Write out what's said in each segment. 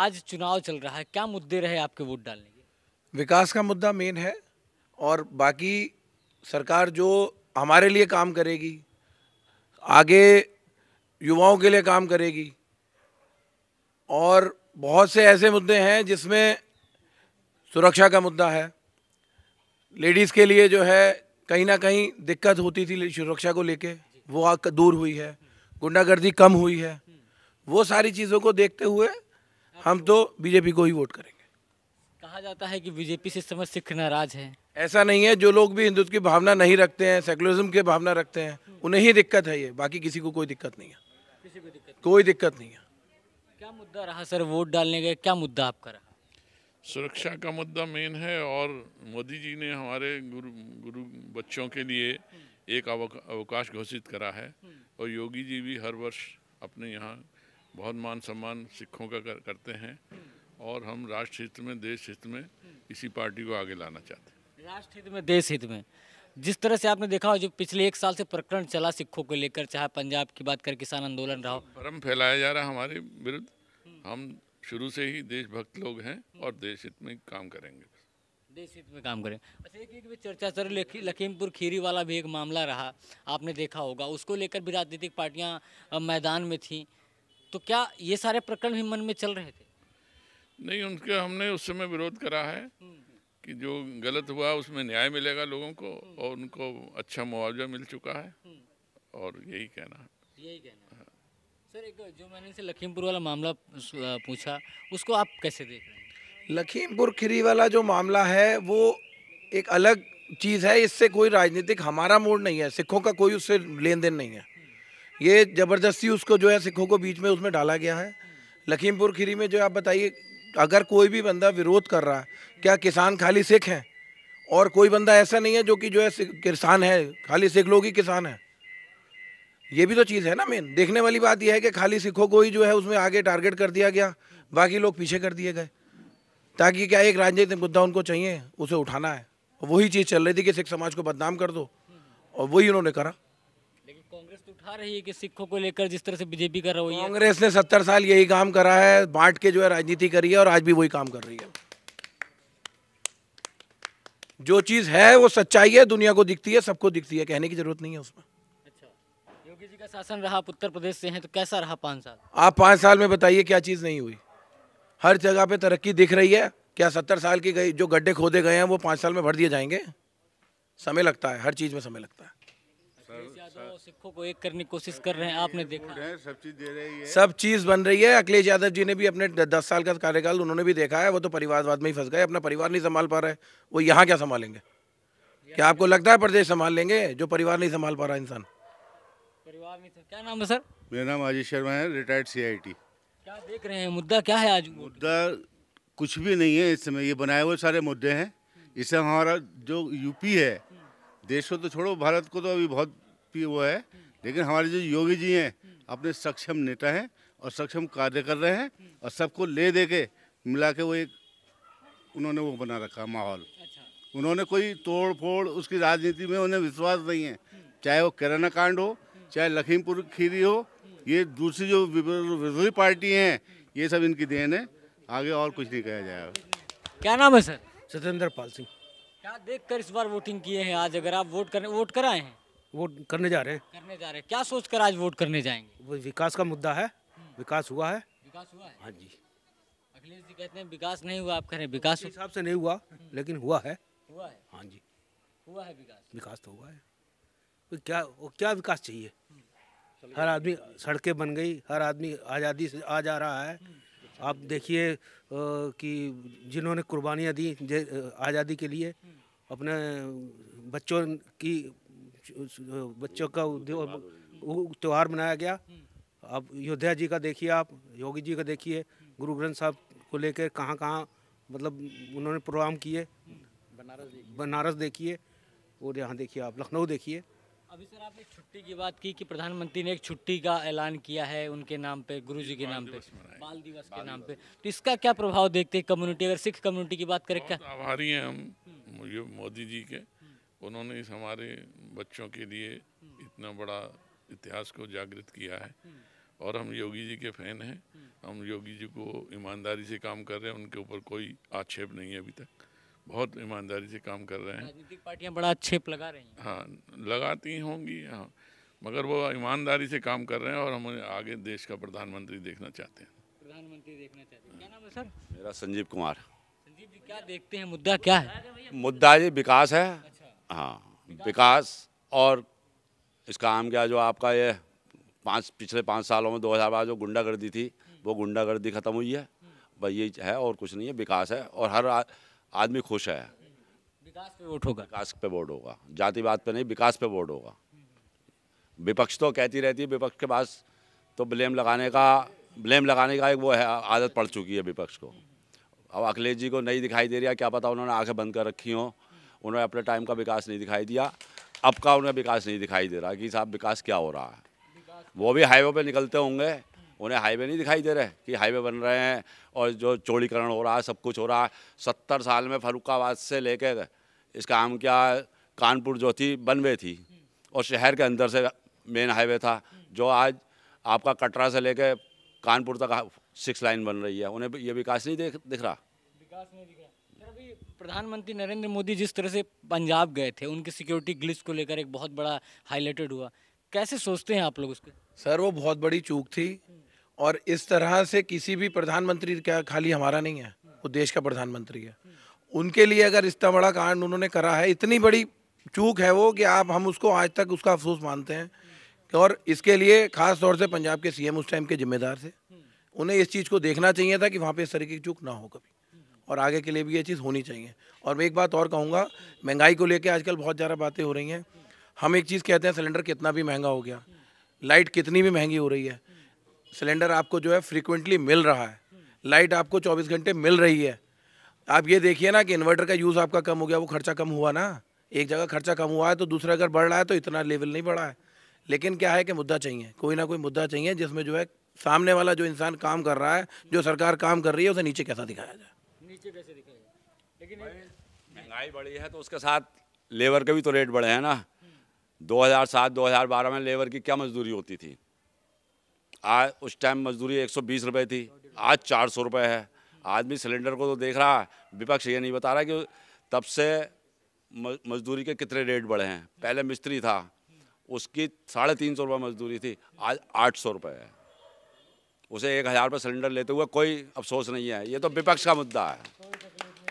आज चुनाव चल रहा है क्या मुद्दे रहे आपके वोट डालने के विकास का मुद्दा मेन है और बाकी सरकार जो हमारे लिए काम करेगी आगे युवाओं के लिए काम करेगी और बहुत से ऐसे मुद्दे हैं जिसमें सुरक्षा का मुद्दा है लेडीज़ के लिए जो है कहीं ना कहीं दिक्कत होती थी सुरक्षा को लेके वो दूर हुई है गुंडागर्दी कम हुई है वो सारी चीज़ों को देखते हुए हम तो बीजेपी को ही वोट करेंगे कहा जाता है कि बीजेपी से समय सिख नाराज है ऐसा नहीं है जो लोग भी हिंदुत्व की भावना नहीं रखते हैं सेकुलरिज्म की भावना रखते हैं उन्हें ही दिक्कत है ये बाकी किसी को कोई दिक्कत नहीं है किसी को दिक्कत कोई दिक्कत नहीं है क्या मुद्दा रहा सर वोट डालने का क्या मुद्दा आपका रहा सुरक्षा का मुद्दा मेन है और मोदी जी ने हमारे गुरु गुरु बच्चों के लिए एक अवकाश घोषित करा है हम्म। और योगी जी भी हर वर्ष अपने यहाँ बहुत मान सम्मान सिखों का कर, करते हैं और हम राष्ट्र हित में देश हित में इसी पार्टी को आगे लाना चाहते हैं राष्ट्र हित में देश हित में जिस तरह से आपने देखा हो जो पिछले एक साल से प्रकरण चला सिखों को लेकर चाहे पंजाब की बात कर किसान आंदोलन रहा हो भ्रम फैलाया जा रहा हमारे विरुद्ध हम शुरू से ही देशभक्त लोग हैं और देश हित में काम करेंगे देश हित में काम करें अच्छा एक एक भी चर्चा सर लखीमपुर खीरी वाला भी एक मामला रहा आपने देखा होगा उसको लेकर भी राजनीतिक पार्टियाँ मैदान में थीं तो क्या ये सारे प्रकरण भी मन में चल रहे थे नहीं उनके हमने उस समय विरोध करा है कि जो गलत हुआ उसमें न्याय मिलेगा लोगों को और उनको अच्छा मुआवजा मिल चुका है और यही कहना यही कहना सर एक जो मैंने से लखीमपुर वाला मामला पूछा उसको आप कैसे देख रहे हैं लखीमपुर खीरी वाला जो मामला है वो एक अलग चीज़ है इससे कोई राजनीतिक हमारा मूड नहीं है सिखों का कोई उससे लेन देन नहीं है ये ज़बरदस्ती उसको जो है सिखों को बीच में उसमें डाला गया है लखीमपुर खीरी में जो आप बताइए अगर कोई भी बंदा विरोध कर रहा है क्या किसान खाली सिख हैं और कोई बंदा ऐसा नहीं है जो कि जो है किसान है खाली सिख लोग ही किसान है ये भी तो चीज़ है ना मेन देखने वाली बात यह है कि खाली सिखों को ही जो है उसमें आगे टारगेट कर दिया गया बाकी लोग पीछे कर दिए गए ताकि क्या एक राजनीतिक मुद्दा उनको चाहिए उसे उठाना है वही चीज़ चल रही थी कि सिख समाज को बदनाम कर दो और वही उन्होंने करा उठा रही है कि सिखों को लेकर जिस तरह से बीजेपी कर रही है कांग्रेस ने सत्तर साल यही काम करा है बांट के जो है राजनीति करी है और आज भी वही काम कर रही है जो चीज़ है वो सच्चाई है दुनिया को दिखती है सबको दिखती है कहने की जरूरत नहीं है उसमें अच्छा योगी जी का शासन रहा उत्तर प्रदेश से है तो कैसा रहा पांच साल आप पांच साल में बताइए क्या चीज़ नहीं हुई हर जगह पे तरक्की दिख रही है क्या सत्तर साल की गई जो गड्ढे खोदे गए हैं वो पांच साल में भर दिए जाएंगे समय लगता है हर चीज़ में समय लगता है सिखों को एक करने की कोशिश कर रहे हैं आपने देखा है सब चीज दे रही है सब चीज बन रही है अखिलेश यादव जी ने भी अपने दस साल का कार्यकाल उन्होंने भी देखा है वो तो परिवारवाद में ही फंस गए अपना परिवार नहीं संभाल पा रहे वो यहाँ क्या संभालेंगे क्या आपको लगता है प्रदेश संभाल लेंगे जो परिवार नहीं संभाल पा रहा इंसान परिवार नहीं क्या नाम है सर मेरा नाम अजय शर्मा है रिटायर्ड सीआईटी क्या देख रहे हैं मुद्दा क्या है आज मुद्दा कुछ भी नहीं है इस समय ये बनाए हुए सारे मुद्दे हैं इससे हमारा जो यूपी है देश को तो छोड़ो भारत को तो अभी बहुत एसपी वो है लेकिन हमारे जो योगी जी हैं अपने सक्षम नेता हैं और सक्षम कार्य कर रहे हैं और सबको ले दे के मिला के वो एक उन्होंने वो बना रखा माहौल अच्छा। उन्होंने कोई तोड़ फोड़ उसकी राजनीति में उन्हें विश्वास नहीं है चाहे वो किराना कांड हो चाहे लखीमपुर खीरी हो ये दूसरी जो विरोधी पार्टी हैं ये सब इनकी देन है आगे और कुछ नहीं कहा जाएगा क्या नाम है सर सत्येंद्र पाल सिंह क्या देखकर इस बार वोटिंग किए हैं आज अगर आप वोट करने वोट कराए हैं वोट करने जा रहे हैं करने जा रहे हैं क्या सोच कर आज वोट करने जाएंगे वो विकास का मुद्दा है हम्म। विकास हुआ है विकास हुआ है हाँ जी अखिलेश जी कहते हैं विकास नहीं हुआ आप कह रहे हैं विकास हिसाब से नहीं हुआ हम्म। लेकिन हुआ है हुआ है हाँ जी हुआ है विकास विकास तो हुआ है तो क्या वो क्या विकास चाहिए हम्म। हर आदमी सड़कें बन गई हर आदमी आज़ादी से आ जा रहा है आप देखिए कि जिन्होंने कुर्बानियाँ दी आज़ादी के लिए अपने बच्चों की बच्चों का त्यौहार मनाया गया अब अयोध्या जी का देखिए आप योगी जी का देखिए गुरु ग्रंथ साहब को लेकर कहाँ कहाँ मतलब उन्होंने प्रोग्राम किए बनारस देखिए और यहाँ देखिए आप लखनऊ देखिए अभी सर आपने छुट्टी की बात की कि प्रधानमंत्री ने एक छुट्टी का ऐलान किया है उनके नाम पे गुरु जी के नाम पे बाल दिवस के नाम पे तो इसका क्या प्रभाव देखते हैं कम्युनिटी अगर सिख कम्युनिटी की बात करें क्या आभारी हैं हम हम्म। मोदी जी के उन्होंने इस हमारे बच्चों के लिए हम्म। इतना बड़ा इतिहास को जागृत किया है हम्म। और हम योगी जी के फैन हैं हम्म। हम योगी जी को ईमानदारी से काम कर रहे हैं उनके ऊपर कोई आक्षेप नहीं है अभी तक बहुत ईमानदारी से काम कर रहे हैं राजनीतिक पार्टियां बड़ा आक्षेप लगा रही हैं हाँ लगाती होंगी हाँ मगर वो ईमानदारी से काम कर रहे हैं और हम आगे देश का प्रधानमंत्री देखना चाहते हैं प्रधानमंत्री देखना चाहते हैं क्या नाम है सर मेरा संजीव कुमार संजीव जी क्या देखते हैं मुद्दा क्या है मुद्दा ये विकास है हाँ विकास और इसका काम क्या जो आपका ये पाँच पिछले पाँच सालों में दो हज़ार बाद जो गुंडागर्दी थी वो गुंडागर्दी ख़त्म हुई है भाई ये है और कुछ नहीं है विकास है और हर आदमी खुश है विकास पे वोट होगा विकास पे वोट होगा जातिवाद पे नहीं विकास पे वोट होगा विपक्ष तो कहती रहती है विपक्ष के पास तो ब्लेम लगाने का ब्लेम लगाने का एक वो है आदत पड़ चुकी है विपक्ष को अब अखिलेश जी को नहीं दिखाई दे रही है क्या पता उन्होंने आंखें बंद कर रखी हों उन्होंने अपने टाइम का विकास नहीं दिखाई दिया अब का उन्हें विकास नहीं दिखाई दे रहा कि साहब विकास क्या हो रहा है वो भी हाईवे पे निकलते होंगे उन्हें हाईवे नहीं दिखाई दे रहे कि हाईवे बन रहे हैं और जो चौड़ीकरण हो रहा है सब कुछ हो रहा है सत्तर साल में फरुखाबाद से कर इसका आम क्या कानपुर जो थी बन वे थी और शहर के अंदर से मेन हाईवे था जो आज आपका कटरा से लेकर कानपुर तक सिक्स लाइन बन रही है उन्हें ये विकास नहीं देख दिख रहा विकास नहीं दिख रहा प्रधानमंत्री नरेंद्र मोदी जिस तरह से पंजाब गए थे उनके सिक्योरिटी ग्लिच को लेकर एक बहुत बड़ा हाईलाइटेड हुआ कैसे सोचते हैं आप लोग उसको सर वो बहुत बड़ी चूक थी और इस तरह से किसी भी प्रधानमंत्री का खाली हमारा नहीं है वो देश का प्रधानमंत्री है उनके लिए अगर इतना बड़ा कांड उन्होंने करा है इतनी बड़ी चूक है वो कि आप हम उसको आज तक उसका अफसोस मानते हैं और इसके लिए खास तौर से पंजाब के सीएम उस टाइम के जिम्मेदार थे उन्हें इस चीज़ को देखना चाहिए था कि वहाँ पे इस तरह की चूक ना हो कभी और आगे के लिए भी ये चीज़ होनी चाहिए और मैं एक बात और कहूँगा महंगाई को लेकर आजकल बहुत ज़्यादा बातें हो रही हैं हम एक चीज़ कहते हैं सिलेंडर कितना भी महंगा हो गया लाइट कितनी भी महंगी हो रही है सिलेंडर आपको जो है फ्रिक्वेंटली मिल रहा है लाइट आपको 24 घंटे मिल रही है आप ये देखिए ना कि इन्वर्टर का यूज़ आपका कम हो गया वो खर्चा कम हुआ ना एक जगह खर्चा कम हुआ है तो दूसरा अगर बढ़ रहा है तो इतना लेवल नहीं बढ़ा है लेकिन क्या है कि मुद्दा चाहिए कोई ना कोई मुद्दा चाहिए जिसमें जो है सामने वाला जो इंसान काम कर रहा है जो सरकार काम कर रही है उसे नीचे कैसा दिखाया जाए नीचे कैसे दिखाएगा लेकिन महंगाई बढ़ी है तो उसके साथ लेबर के भी तो रेट बढ़े हैं ना 2007 2012 में लेबर की क्या मजदूरी होती थी आज उस टाइम मजदूरी 120 रुपए थी आज चार सौ रुपये है आदमी सिलेंडर को तो देख रहा है विपक्ष ये नहीं बता रहा कि तब से मजदूरी के कितने रेट बढ़े हैं पहले मिस्त्री था उसकी साढ़े तीन सौ रुपये मजदूरी थी आज आठ सौ रुपये है उसे एक हज़ार रुपये सिलेंडर लेते हुए कोई अफसोस नहीं है ये तो विपक्ष का मुद्दा है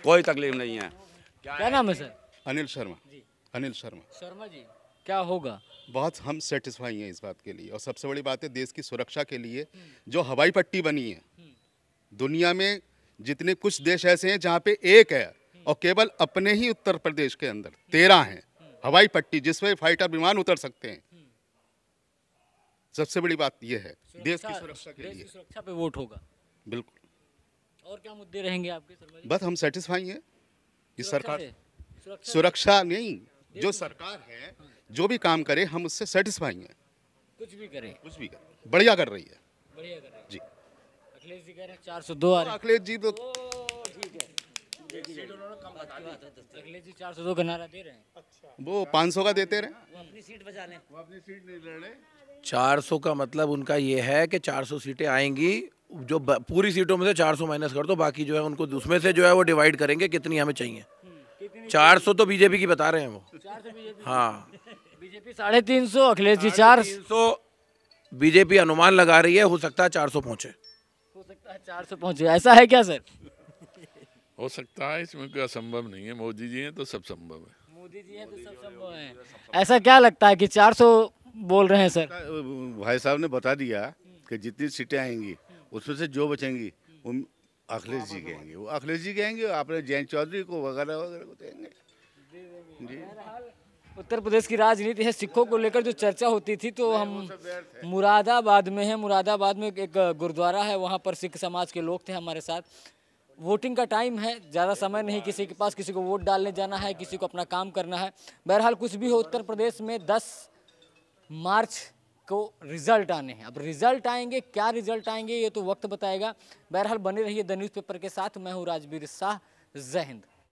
कोई तकलीफ नहीं है क्या, क्या है? नाम है सर अनिल शर्मा जी अनिल शर्मा शर्मा जी क्या होगा बहुत हम सेटिस्फाई हैं इस बात के लिए और सबसे बड़ी बात है देश की सुरक्षा के लिए जो हवाई पट्टी बनी है दुनिया में जितने कुछ देश ऐसे हैं जहाँ पे एक है और केवल अपने ही उत्तर प्रदेश के अंदर तेरह हैं हवाई पट्टी जिसमें फाइटर विमान उतर सकते हैं सबसे बड़ी बात यह है देश की सुरक्षा के लिए सुरक्षा पे वोट होगा बिल्कुल और क्या मुद्दे रहेंगे आपके बस हम सेटिस्फाई हैं कि सरकार सुरक्षा नहीं जो सरकार है जो भी काम करे हम उससे सेटिस्फाई हैं कुछ भी करें कुछ भी करें बढ़िया कर रही है बढ़िया कर रही है जी अखिलेश जी कह रहे हैं चार सौ दो अखिलेश जी तो अखिलेश जी चार सौ दो का नारा दे रहे हैं वो पाँच सौ का देते रहे वो अपनी सीट बचा लें वो अपनी सीट नहीं लड़ 400 का मतलब उनका ये है कि 400 सीटें आएंगी जो पूरी सीटों में से 400 माइनस कर दो बाकी जो है उनको उसमें से जो है वो डिवाइड करेंगे कितनी हमें चाहिए चार सौ तो बीजेपी की बता रहे हैं वो हाँ बीजेपी साढ़े तीन सौ अखिलेश जी चार सौ बीजेपी अनुमान लगा रही है हो सकता है चार सौ पहुँचे हो सकता है चार सौ पहुँचे ऐसा है क्या सर हो सकता है इसमें कोई असंभव नहीं है मोदी जी हैं तो सब संभव है मोदी जी हैं तो सब संभव है ऐसा क्या लगता है कि चार सौ बोल रहे हैं सर भाई साहब ने बता दिया कि जितनी सीटें आएंगी उसमें से जो बचेंगी उन अखिलेश जी कहेंगे वो अखिलेश जी कहेंगे आपने जैन चौधरी को वगैरह वगैरह को देंगे जी उत्तर प्रदेश की राजनीति है सिखों को लेकर जो चर्चा होती थी तो हम मुरादाबाद में है मुरादाबाद में एक गुरुद्वारा है वहाँ पर सिख समाज के लोग थे हमारे साथ वोटिंग का टाइम है ज़्यादा समय नहीं किसी के पास किसी को वोट डालने जाना है किसी को अपना काम करना है बहरहाल कुछ भी हो उत्तर प्रदेश में दस मार्च को रिजल्ट आने हैं अब रिजल्ट आएंगे क्या रिजल्ट आएंगे ये तो वक्त बताएगा बहरहाल बने रहिए द न्यूज़पेपर के साथ मैं हूँ राजवीर शाह जय हिंद